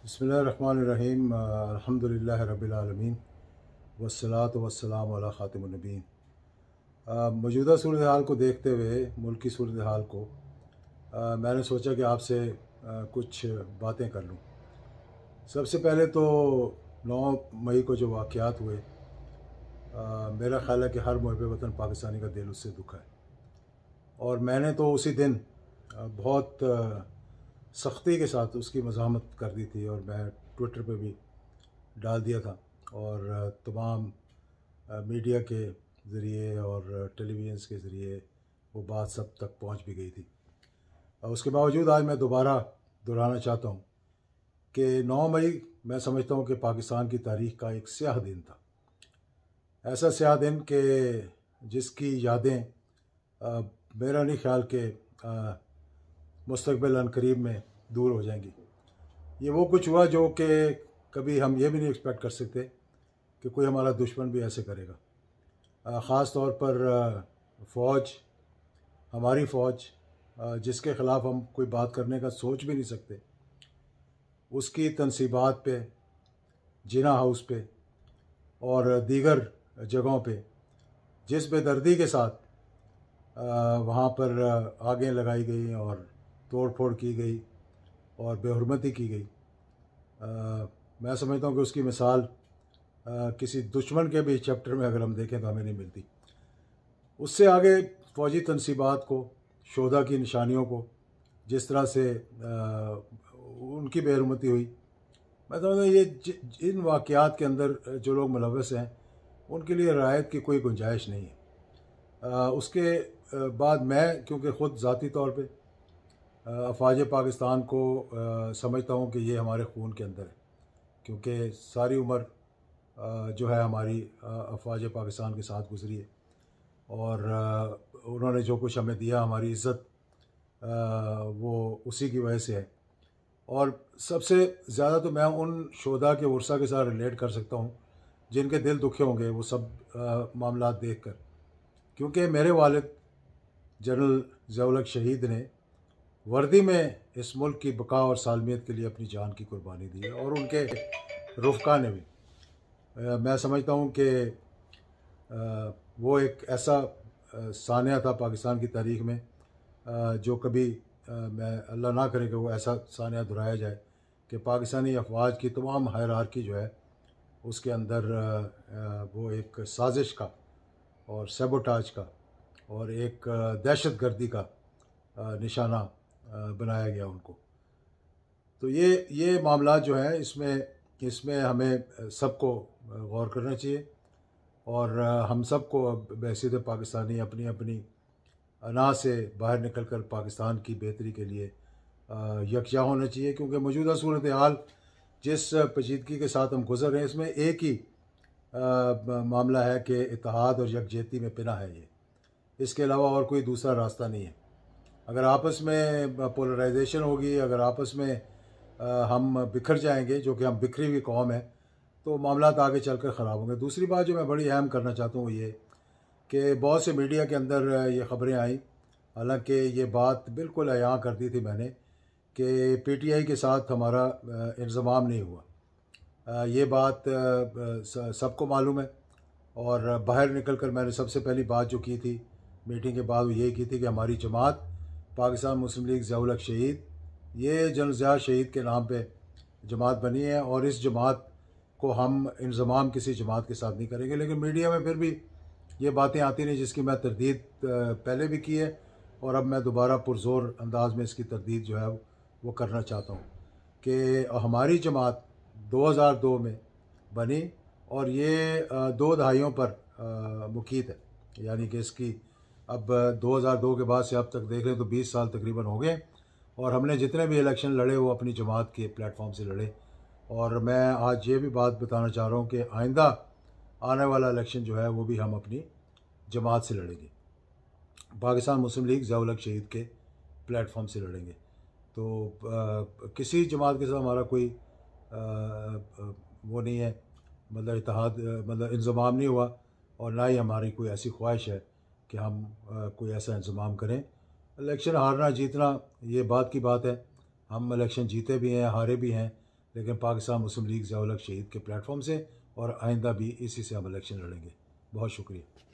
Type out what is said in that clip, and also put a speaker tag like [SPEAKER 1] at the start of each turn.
[SPEAKER 1] बसमीम अलहमदिल्ल रबालमीन वसलात वसलाम ख़ातमनबीन मौजूदा सूरत हाल को देखते हुए मुल्क की सूरत हाल को आ, मैंने सोचा कि आपसे कुछ बातें कर लूँ सबसे पहले तो 9 मई को जो वाक़ात हुए आ, मेरा ख़्याल है कि हर महब वतन पाकिस्तानी का दिल उससे दुखा है और मैंने तो उसी दिन बहुत सख्ती के साथ उसकी मजामत कर दी थी और मैं ट्विटर पे भी डाल दिया था और तमाम मीडिया के ज़रिए और टेलीविजन्स के ज़रिए वो बात सब तक पहुंच भी गई थी उसके बावजूद आज मैं दोबारा दोहराना चाहता हूं कि 9 मई मैं समझता हूं कि पाकिस्तान की तारीख का एक स्याह दिन था ऐसा स्याह दिन कि जिसकी यादें मेरा नहीं ख्याल के मुस्तबिल करीब में दूर हो जाएंगी ये वो कुछ हुआ जो कि कभी हम ये भी नहीं एक्सपेक्ट कर सकते कि कोई हमारा दुश्मन भी ऐसे करेगा ख़ास तौर पर फ़ौज हमारी फ़ौज जिसके ख़िलाफ़ हम कोई बात करने का सोच भी नहीं सकते उसकी तनसीबात पे जिना हाउस पे और दीगर जगहों पे जिस बेदर्दी के साथ वहाँ पर आगें लगाई गई और तोड़फोड़ की गई और बेहरमती की गई आ, मैं समझता हूँ कि उसकी मिसाल आ, किसी दुश्मन के भी चैप्टर में अगर हम देखें तो हमें नहीं मिलती उससे आगे फौजी तनसीबात को शोधा की निशानियों को जिस तरह से आ, उनकी बेहरमती हुई मैं समझता हूँ ये ज, इन वाक़ात के अंदर जो लोग मुलवस हैं उनके लिए रायत की कोई गुंजाइश नहीं है आ, उसके बाद मैं क्योंकि ख़ुद ज़ाती तौर पर अफवाज पाकिस्तान को आ, समझता हूँ कि ये हमारे खून के अंदर है क्योंकि सारी उम्र जो है हमारी अफवाज पाकिस्तान के साथ गुजरी है और आ, उन्होंने जो कुछ हमें दिया हमारी इज़्ज़त वो उसी की वजह से है और सबसे ज़्यादा तो मैं उन शोधा के वर्षा के साथ रिलेट कर सकता हूँ जिनके दिल दुखे होंगे वो सब मामला देख कर क्योंकि मेरे वालद जनरल जवलक शहीद ने वर्दी में इस मुल्क की बका और सालमियत के लिए अपनी जान की कुर्बानी दी है और उनके रुफका ने भी आ, मैं समझता हूँ कि वो एक ऐसा सानिया था पाकिस्तान की तारीख में आ, जो कभी आ, मैं अल्लाह ना करे कि वो ऐसा सानिया दोहराया जाए कि पाकिस्तानी अफवाज की तमाम हैरारकी जो है उसके अंदर वो एक साजिश का और सेबोटाज का और एक दहशत गर्दी का निशाना बनाया गया उनको तो ये ये मामला जो हैं इसमें इसमें हमें सबको गौर करना चाहिए और हम सबको अब बहसीत पाकिस्तानी अपनी अपनी अना से बाहर निकल कर पाकिस्तान की बेहतरी के लिए यकजा होना चाहिए क्योंकि मौजूदा सूरत हाल जिस पेचीदगी के साथ हम गुजर रहे हैं इसमें एक ही आ, मामला है कि इतिहाद और यकजहती में पिना है ये इसके अलावा और कोई दूसरा रास्ता नहीं है अगर आपस में पोलराइजेशन होगी अगर आपस में हम बिखर जाएंगे जो कि हम बिखरी हुई कौम है तो मामला तो आगे चल कर ख़राब होंगे दूसरी बात जो मैं बड़ी अहम करना चाहता हूँ ये कि बहुत से मीडिया के अंदर ये ख़बरें आई हालांकि ये बात बिल्कुल अया कर दी थी मैंने कि पीटीआई के साथ हमारा इंजमाम नहीं हुआ ये बात सबको मालूम है और बाहर निकल कर मैंने सबसे पहली बात जो की थी मीटिंग के बाद वो ये की थी कि हमारी जमात पाकिस्तान मुस्लिम लीग जहुलक शहीद ये जनरल ज़िया शहीद के नाम पर जमात बनी है और इस जमात को हम इंजमाम किसी जमात के साथ नहीं करेंगे लेकिन मीडिया में फिर भी ये बातें आती नहीं जिसकी मैं तरदीद पहले भी की है और अब मैं दोबारा पुरजोर अंदाज में इसकी तरदीद जो है वो करना चाहता हूँ कि हमारी जमात 2002 में बनी और ये दो दहाइयों पर मुकीत है यानी कि इसकी अब 2002 के बाद से अब तक देख हैं तो 20 साल तकरीबन हो गए और हमने जितने भी इलेक्शन लड़े वो अपनी जमात के प्लेटफॉर्म से लड़े और मैं आज ये भी बात बताना चाह रहा हूँ कि आइंदा आने वाला इलेक्शन जो है वो भी हम अपनी जमात से लड़ेंगे पाकिस्तान मुस्लिम लीग जयालक शहीद के प्लेटफॉर्म से लड़ेंगे तो आ, किसी जमात के साथ हमारा कोई आ, वो नहीं है मतलब इतिहाद मतलब इंजमाम नहीं हुआ और ना ही हमारी कोई ऐसी ख्वाहिश है कि हम कोई ऐसा इंतज़ाम करें इलेक्शन हारना जीतना ये बात की बात है हम इलेक्शन जीते भी हैं हारे भी हैं लेकिन पाकिस्तान मुस्लिम लीग जयालक शहीद के प्लेटफॉर्म से और आइंदा भी इसी से हम इलेक्शन लड़ेंगे बहुत शुक्रिया